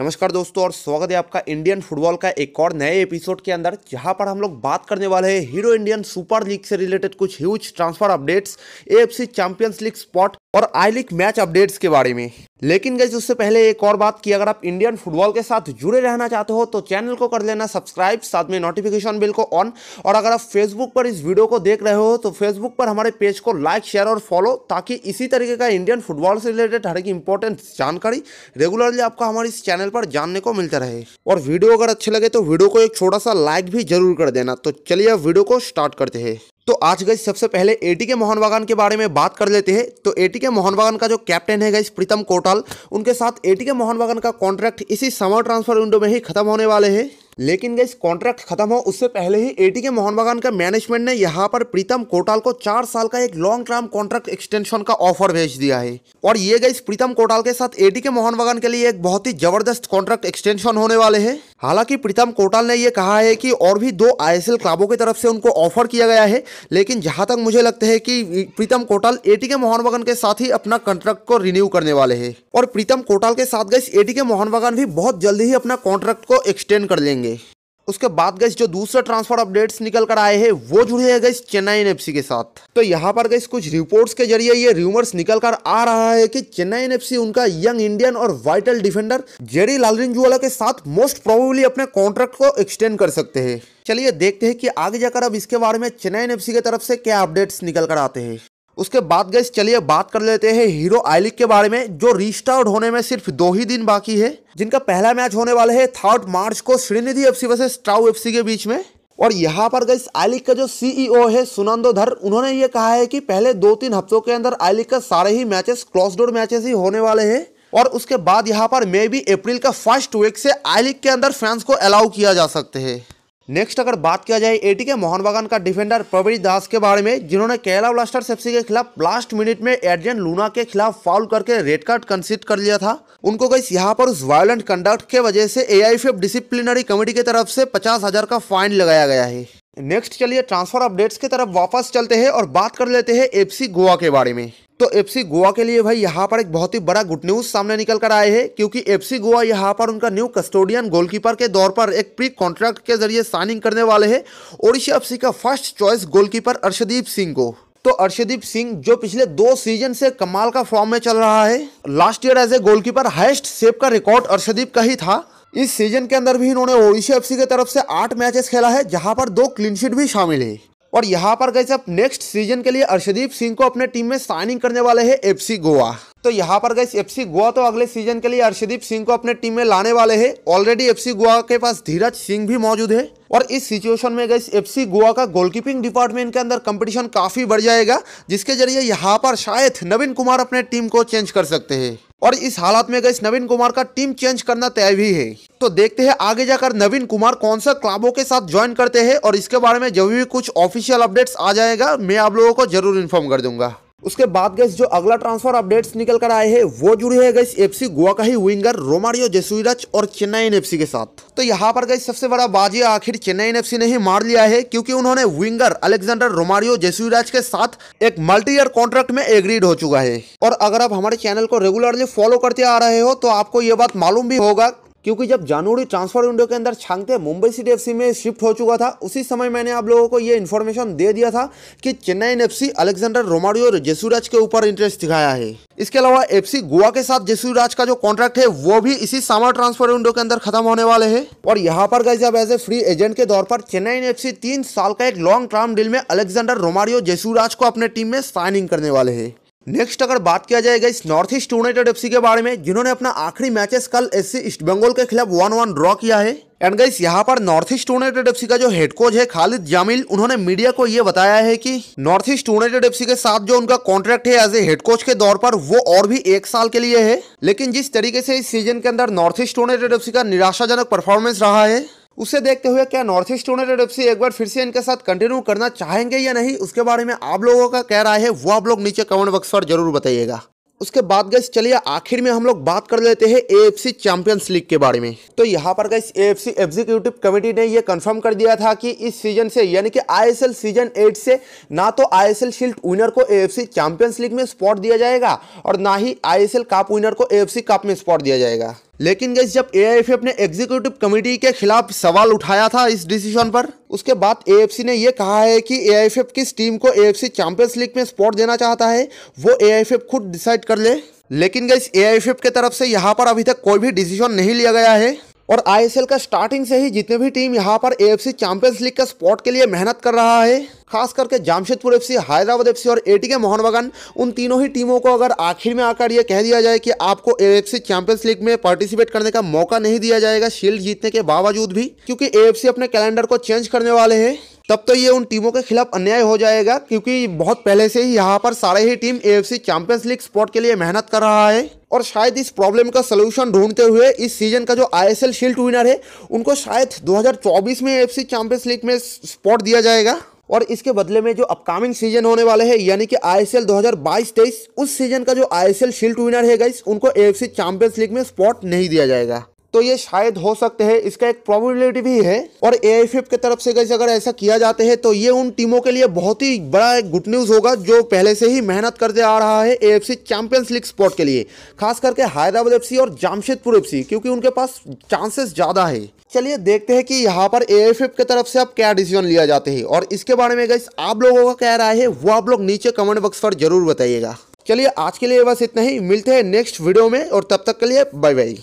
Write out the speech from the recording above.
नमस्कार दोस्तों और स्वागत है आपका इंडियन फुटबॉल का एक और नए एपिसोड के अंदर जहां पर हम लोग बात करने वाले हैं हीरो इंडियन सुपर लीग से रिलेटेड कुछ huge transfer updates AFC champions league spot और आई लीग मैच अपडेट्स के बारे में लेकिन गैस उससे पहले एक और बात की अगर आप इंडियन फुटबॉल के साथ जुड़े रहना चाहते हो तो चैनल को कर लेना सब्सक्राइब साथ में नोटिफिकेशन बिल को ऑन और अगर आप फेसबुक पर इस वीडियो को देख रहे हो तो फेसबुक पर हमारे पेज को लाइक शेयर और फॉलो ताकि इसी तरीके का इंडियन फुटबॉल से रिलेटेड हर एक इंपॉर्टेंट जानकारी रेगुलरली आपको हमारे इस चैनल पर जानने को मिलता रहे और वीडियो अगर अच्छे लगे तो वीडियो को एक छोटा सा लाइक भी जरूर कर देना तो चलिए वीडियो को स्टार्ट करते हैं तो आज गई सबसे पहले एटीके मोहन बागान के बारे में बात कर लेते हैं तो एटीके मोहन बागान का जो कैप्टन है गई प्रीतम कोटाल उनके साथ एटी के मोहन बागान का कॉन्ट्रैक्ट इसी समर ट्रांसफर विंडो में ही खत्म होने वाले हैं लेकिन गई कॉन्ट्रैक्ट खत्म हो उससे पहले ही एटी के मोहन बगान का मैनेजमेंट ने यहाँ पर प्रीतम कोटाल को चार साल का एक लॉन्ग टर्म कॉन्ट्रैक्ट एक्सटेंशन का ऑफर भेज दिया है और ये गई प्रीतम कोटाल के साथ एटी के मोहन बगान के लिए एक बहुत ही जबरदस्त कॉन्ट्रैक्ट एक्सटेंशन होने वाले है हालांकि प्रीतम कोटाल ने यह कहा है कि और भी दो आई क्लबों की तरफ से उनको ऑफर किया गया है लेकिन जहां तक मुझे लगता है कि प्रीतम कोटाल एटी के मोहन बगान के साथ ही अपना कॉन्ट्रैक्ट को रिन्यू करने वाले है और प्रीतम कोटाल के साथ गए एटी के मोहन बगान भी बहुत जल्दी ही अपना कॉन्ट्रैक्ट को एक्सटेंड कर लेंगे जाएंगे उसके बाद गई जो दूसरे ट्रांसफर अपडेट्स निकल कर आए हैं वो जुड़े हैं गए चेन्नई एन के साथ तो यहाँ पर गई कुछ रिपोर्ट्स के जरिए ये रूमर्स निकल कर आ रहा है कि चेन्नई एन उनका यंग इंडियन और वाइटल डिफेंडर जेरी लालरिनजुआला के साथ मोस्ट प्रोबेबली अपने कॉन्ट्रैक्ट को एक्सटेंड कर सकते हैं चलिए देखते हैं कि आगे जाकर अब इसके बारे में चेन्नई एन की तरफ से क्या अपडेट्स निकल कर आते हैं उसके बाद गए चलिए बात कर लेते हैं हीरो आई लीग के बारे में जो रिस्टार्ट होने में सिर्फ दो ही दिन बाकी है जिनका पहला मैच होने वाला है थर्ड मार्च को Sreenidi F C versus TRAU F के बीच में और यहाँ पर गई आई लीग का जो सीईओ e है सुनंदो धर उन्होंने ये कहा है कि पहले दो तीन हफ्तों के अंदर आई लीग का सारे ही मैचेस क्लोज डोर मैचेस ही होने वाले हैं और उसके बाद यहाँ पर मे भी अप्रैल का फर्स्ट वीक से आई लीग के अंदर फैंस को अलाउ किया जा सकते हैं नेक्स्ट अगर बात किया जाए एटीके के मोहन बागान का डिफेंडर प्रवीण दास के बारे में जिन्होंने केरला ब्लास्टर्स एफसी के खिलाफ लास्ट मिनट में एडजन लूना के खिलाफ फाउल करके रेड कार्ड कंसिड कर लिया था उनको गई यहाँ पर उस वायलेंट कंडक्ट के वजह से एआईएफएफ डिसिप्लिनरी कमेटी की तरफ से पचास हजार का फाइन लगाया गया है नेक्स्ट चलिए ट्रांसफर अपडेट्स की तरफ वापस चलते हैं और बात कर लेते हैं एफसी गोवा के बारे में तो एफसी गोवा के लिए भाई यहाँ पर एक बहुत ही बड़ा गुड न्यूज सामने निकल कर आए हैं क्योंकि एफसी गोवा यहाँ पर उनका न्यू कस्टोडियन गोलकीपर के दौर पर एक प्री कॉन्ट्रैक्ट के जरिए साइनिंग करने वाले हैं ओडिशा एफसी का first choice goalkeeper Arshdeep Singh को तो अर्शदीप सिंह जो पिछले दो सीजन से कमाल का फॉर्म में चल रहा है last year as a goalkeeper highest save का रिकॉर्ड अर्शदीप का ही था इस सीजन के अंदर भी इन्होंने ओडिशा एफसी की तरफ से आठ मैचेस खेला है जहां पर दो क्लीनशीट भी शामिल है और यहाँ पर गए अब नेक्स्ट सीजन के लिए अर्शदीप सिंह को अपने टीम में साइनिंग करने वाले हैं एफसी गोवा तो यहाँ पर गए एफसी गोवा तो अगले सीजन के लिए अर्शदीप सिंह को अपने टीम में लाने वाले हैं ऑलरेडी एफसी गोवा के पास धीरज सिंह भी मौजूद है और इस सिचुएशन में गई एफसी गोवा का गोलकीपिंग डिपार्टमेंट के अंदर कंपटीशन काफी बढ़ जाएगा जिसके जरिए यहाँ पर शायद नवीन कुमार अपने टीम को चेंज कर सकते हैं और इस हालात में गई नवीन कुमार का टीम चेंज करना तय भी है तो देखते हैं आगे जाकर नवीन कुमार कौन सा क्लबों के साथ ज्वाइन करते हैं और इसके बारे में जब भी कुछ ऑफिशियल अपडेट्स आ जाएगा मैं आप लोगों को जरूर इन्फॉर्म कर दूंगा उसके बाद गैस जो अगला ट्रांसफर अपडेट्स निकल कर आए हैं वो जुड़ी है गैस एफसी गोवा का ही विंगर रोमारियो जेसुरच और चेन्नई एनएफसी के साथ तो यहाँ पर गई सबसे बड़ा बाजी आखिर चेन्नई एनएफसी ने ही मार लिया है क्योंकि उन्होंने विंगर अलेक्जेंडर रोमारियो जेसुरच के साथ एक मल्टी ईयर कॉन्ट्रैक्ट में एग्रीड हो चुका है और अगर आप हमारे चैनल को रेगुलरली फॉलो करते आ रहे हो तो आपको ये बात मालूम भी होगा क्योंकि जब जानूड़ी ट्रांसफर विंडो के अंदर छांगते मुंबई सिटी एफसी में शिफ्ट हो चुका था उसी समय मैंने आप लोगों को ये इन्फॉर्मेशन दे दिया था कि चेन्नई एफसी अलेक्जेंडर रोमारियो और जेसूराज के ऊपर इंटरेस्ट दिखाया है इसके अलावा एफसी गोवा के साथ जेसूराज का जो कॉन्ट्रैक्ट है वो भी इसी सामर ट्रांसफर विंडो के अंदर खत्म होने वाले है और यहाँ पर गए जब एज ए फ्री एजेंट के तौर पर चेन्नई एफ तीन साल का एक लॉन्ग टर्म डील में अलेक्जेंडर रोमारियो जेसूराज को अपने टीम में साइनिंग करने वाले है नेक्स्ट अगर बात किया जाएगा इस नॉर्थ ईस्ट यूनाइटेड एफसी के बारे में जिन्होंने अपना आखिरी मैचेस कल एससी ईस्ट बंगाल के खिलाफ वन वन ड्रॉ किया है एंड गाइस यहाँ पर नॉर्थ ईस्ट यूनाइटेड एफसी का जो हेड कोच है खालिद जामिल उन्होंने मीडिया को ये बताया है कि नॉर्थ ईस्ट यूनाइटेड एफसी के साथ जो उनका कॉन्ट्रैक्ट है एज ए हेड कोच के दौर पर वो और भी एक साल के लिए है लेकिन जिस तरीके से इस सीजन के अंदर नॉर्थ ईस्ट यूनाइटेड एफसी का निराशाजनक परफॉर्मेंस रहा है उसे देखते हुए क्या नॉर्थ ईस्ट यूनाइटेड एफ एक बार फिर से इनके साथ कंटिन्यू करना चाहेंगे या नहीं उसके बारे में आप लोगों का कह रहा है वो आप लोग नीचे कमेंट बॉक्स पर जरूर बताइएगा उसके बाद गए चलिए आखिर में हम लोग बात कर लेते हैं A F C champions league के बारे में तो यहाँ पर एफ सी एग्जीक्यूटिव कमेटी ने यह कंफर्म कर दिया था कि इस सीजन से यानी कि आईएसएल सीजन एट से ना तो आईएसएल शील्ड विनर को A F C champions league में स्पॉट दिया जाएगा और ना ही आईएसएल कप विनर को सी कप में स्पॉट दिया जाएगा लेकिन गई जब ए अपने एग्जीक्यूटिव कमेटी के खिलाफ सवाल उठाया था इस डिसीजन पर उसके बाद ए ने यह कहा है कि ए किस टीम को ए चैंपियंस लीग में स्पॉट देना चाहता है वो ए खुद डिसाइड कर ले लेकिन गई ए के तरफ से यहाँ पर अभी तक कोई भी डिसीजन नहीं लिया गया है और आईएसएल का स्टार्टिंग से ही जितने भी टीम यहाँ पर एएफसी चैंपियंस लीग का स्पॉट के लिए मेहनत कर रहा है खास करके जामशेदपुर एफसी हैदराबाद एफसी और एटीके मोहन बगान उन तीनों ही टीमों को अगर आखिर में आकर ये कह दिया जाए कि आपको एएफसी चैंपियंस लीग में पार्टिसिपेट करने का मौका नहीं दिया जाएगा शील्ड जीतने के बावजूद भी क्योंकि एएफसी अपने कैलेंडर को चेंज करने वाले हैं तब तो ये उन टीमों के खिलाफ अन्याय हो जाएगा क्योंकि बहुत पहले से ही यहाँ पर सारे ही team A champions league spot के लिए मेहनत कर रहा है और शायद इस प्रॉब्लम का सोल्यूशन ढूंढते हुए इस सीजन का जो आईएसएल शील्ड विनर है उनको शायद 2024 में सी चैंपियंस लीग में स्पॉट दिया जाएगा और इसके बदले में जो अपकमिंग सीजन होने वाले हैं यानी कि आईएसएल 2022-23 उस सीजन का जो आईएसएल शील्ड विनर है गाइस उनको सी चैंपियंस लीग में स्पॉट नहीं दिया जाएगा तो ये शायद हो सकते हैं इसका एक प्रोबेबिलिटी भी है और ए की तरफ से गई अगर ऐसा किया जाते हैं तो ये उन टीमों के लिए बहुत ही बड़ा एक गुड न्यूज़ होगा जो पहले से ही मेहनत करते आ रहा है ए चैंपियंस लीग स्पोर्ट के लिए खास करके हैदराबाद एफ और जामशेदपुर एफ क्योंकि उनके पास चांसेस ज़्यादा है चलिए देखते हैं कि यहाँ पर ए की तरफ से अब क्या डिसीजन लिया जाते हैं और इसके बारे में गई आप लोगों का क्या राय है वो आप लोग नीचे कमेंट बॉक्स पर जरूर बताइएगा चलिए आज के लिए बस इतना ही मिलते हैं नेक्स्ट वीडियो में और तब तक के लिए बाय बाय